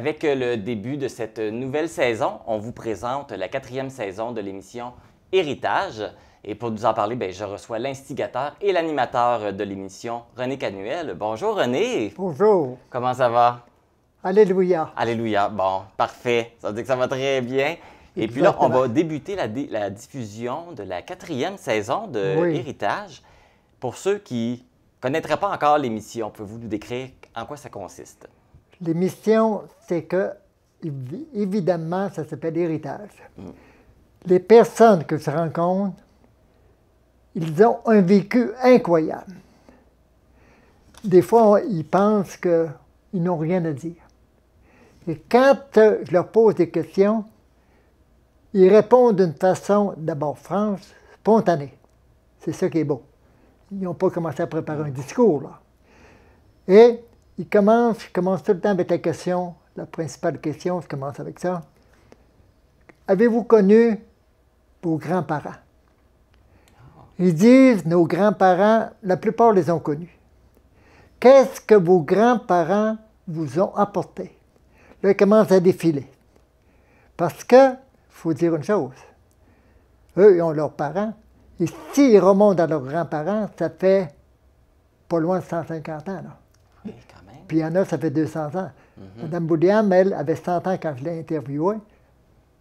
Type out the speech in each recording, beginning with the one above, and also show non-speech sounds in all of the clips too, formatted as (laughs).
Avec euh, le début de cette nouvelle saison, on vous présente la quatrième saison de l'émission Héritage. Et pour nous en parler, ben, je reçois l'instigateur et l'animateur de l'émission, René Canuel. Bonjour René. Bonjour. Comment ça va? Alléluia. Alléluia. Bon, parfait. Ça veut dire que ça va très bien. Et puis là, on va débuter la, diffusion de la quatrième saison de Héritage. Pour ceux qui ne connaîtraient pas encore l'émission, pouvez-vous nous décrire en quoi ça consiste? L'émission, c'est que, évidemment, ça s'appelle l'héritage. Mm. Les personnes que je rencontre, ils ont un vécu incroyable. Des fois, ils pensent qu'ils n'ont rien à dire. Et quand euh, je leur pose des questions, ils répondent d'une façon d'abord franche, spontanée. C'est ça qui est beau. Ils n'ont pas commencé à préparer un discours, là. Et il commence, je commence tout le temps avec la question, la principale question, je commence avec ça. Avez-vous connu vos grands-parents? Ils disent, nos grands-parents, la plupart les ont connus. Qu'est-ce que vos grands-parents vous ont apporté? Là, ils commencent à défiler. Parce que, faut dire une chose, eux, ils ont leurs parents, et s'ils remontent à leurs grands-parents, ça fait pas loin de 150 ans. Là. Puis ça fait 200 ans. Mm-hmm. Madame elle, avait 100 ans quand je l'ai interviewée.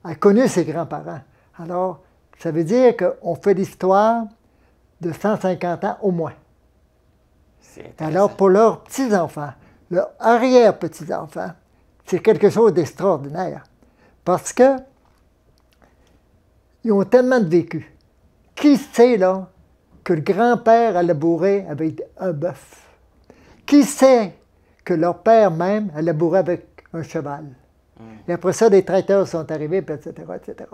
Elle a connu ses grands-parents. Alors, ça veut dire qu'on fait l'histoire de 150 ans au moins. Alors, pour leurs petits-enfants, leurs arrière-petits-enfants, c'est quelque chose d'extraordinaire. Parce que ils ont tellement de vécu. Qui sait, là, que le grand-père a labouré avec un bœuf? Qui sait que leur père même a labourait avec un cheval. Hmm. Et après ça, des traiteurs sont arrivés, etc., etc.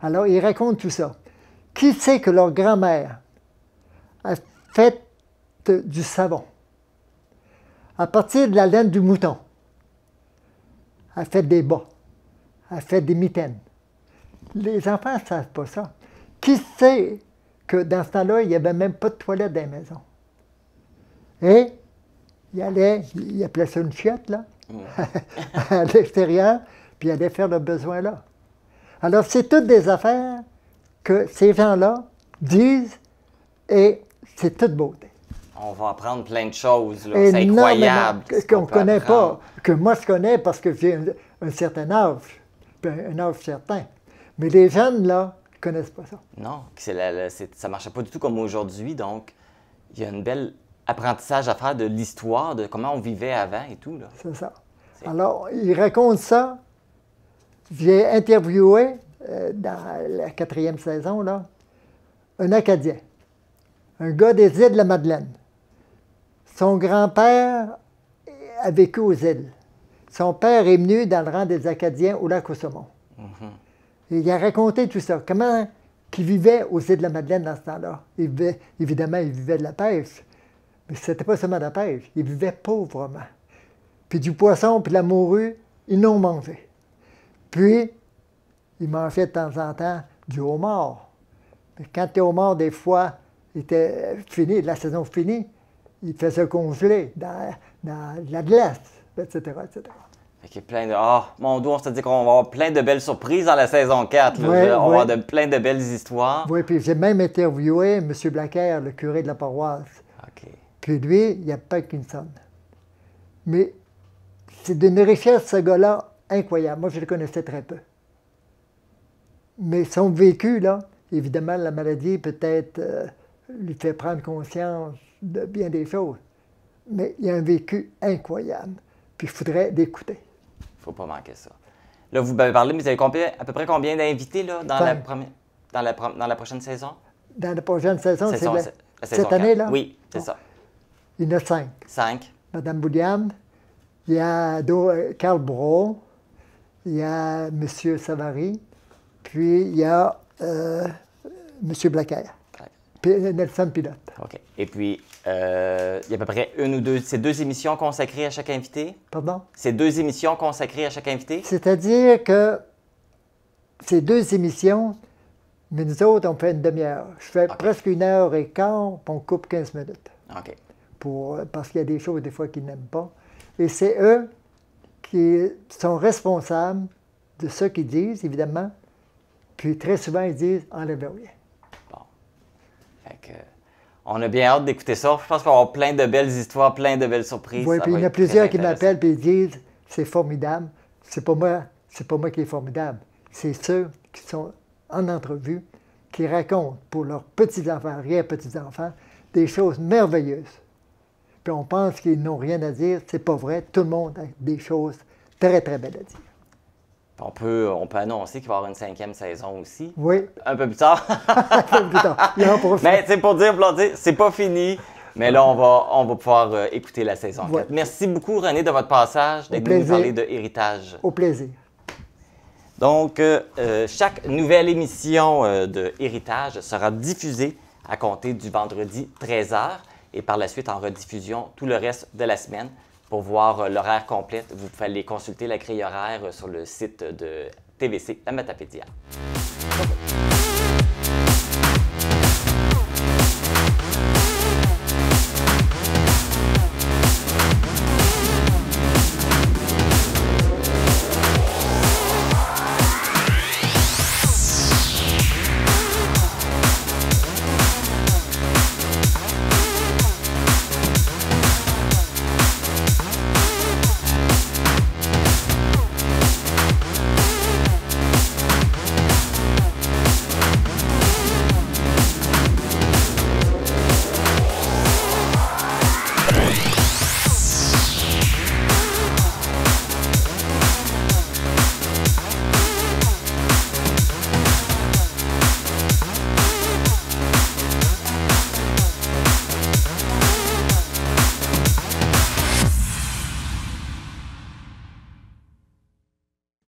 Alors, ils racontent tout ça. Qui sait que leur grand-mère a fait du savon à partir de la laine du mouton? a fait des bas, a fait des mitaines. Les enfants ne savent pas ça. Qui sait que dans ce temps-là, il n'y avait même pas de toilette dans les maisons? Et il allait, il appelait ça une chiotte, là, (laughs) à l'extérieur, puis il allait faire le besoin là. Alors, c'est toutes des affaires que ces gens-là disent et c'est toute beauté. On va apprendre plein de choses, là. C'est incroyable. Qu'on ne connaît pas, que moi je connais parce que j'ai un, certain âge, un âge certain. Mais les jeunes, là, ne connaissent pas ça. Non, ça ne marchait pas du tout comme aujourd'hui, donc il y a une belle apprentissage à faire de l'histoire, de comment on vivait avant et tout. C'est ça. Alors, il raconte ça. J'ai interviewé, euh, dans la quatrième saison, là, un Acadien, un gars des îles de la Madeleine. Son grand-père a vécu aux îles. Son père est venu dans le rang des Acadiens au lac au mm-hmm. il a raconté tout ça, comment il vivait aux îles de la Madeleine dans ce temps-là. Évidemment, il vivait de la pêche. Mais c'était pas seulement de la pêche, ils vivaient pauvrement. Puis du poisson, puis de la morue, ils n'ont mangé. Puis, ils mangeaient de temps en temps du homard. Mais quand le homard, des fois, était fini, la saison finie, il se congeler dans, dans la glace, etc., etc. Fait plein de. Ah, oh, mon doux, on se dit qu'on va avoir plein de belles surprises dans la saison 4. on va avoir plein de belles histoires. Oui, puis j'ai même interviewé M. Blacker, le curé de la paroisse lui, il n'y a pas qu'une sonne. Mais c'est d'une richesse, ce gars-là, incroyable. Moi, je le connaissais très peu. Mais son vécu, là, évidemment, la maladie peut-être euh, lui fait prendre conscience de bien des choses. Mais il a un vécu incroyable. Puis il faudrait l'écouter. faut pas manquer ça. Là, vous m'avez parlé, mais vous avez à peu près combien d'invités là, dans, la prochaine saison? Dans la prochaine saison, c'est cette année-là? Oui, c'est ça. Il y en a cinq. Cinq. Madame Bouliam, il y a Carl euh, Bro, il y a Monsieur Savary, puis il y a euh, Monsieur Puis euh, Nelson Pilote. OK. Et puis, euh, il y a à peu près une ou deux, ces deux émissions consacrées à chaque invité? Pardon? Ces deux émissions consacrées à chaque invité? C'est-à-dire que ces deux émissions, mais nous autres, on fait une demi-heure. Je fais presque une heure et quart, puis on coupe 15 minutes. OK. Euh, parce qu'il y a des choses des fois qu'ils n'aiment pas. Et c'est eux qui sont responsables de ce qu'ils disent, évidemment. Puis très souvent, ils disent enlevez rien. Bon. Fait que, on a bien hâte d'écouter ça. Je pense qu'on va avoir plein de belles histoires, plein de belles surprises. Oui, puis il y en a plusieurs qui m'appellent et disent c'est formidable. C'est pas moi, c'est pas moi qui est formidable. C'est ceux qui sont en entrevue, qui racontent pour leurs petits enfants leurs arrière-petits-enfants, des choses merveilleuses on pense qu'ils n'ont rien à dire. C'est pas vrai. Tout le monde a des choses très, très belles à dire. On peut, on peut annoncer qu'il va y avoir une cinquième saison aussi. Oui. Un peu plus tard. (laughs) Mais c'est pour dire, c'est pas fini. Mais là, on va, on va pouvoir euh, écouter la saison Merci beaucoup, René, de votre passage, d'être venu parler de héritage. Au plaisir. Donc, euh, euh, chaque nouvelle émission de Héritage sera diffusée à compter du vendredi 13h et par la suite en rediffusion tout le reste de la semaine. Pour voir euh, l'horaire complet, vous pouvez aller consulter la grille horaire euh, sur le site de TVC, la Matapédia.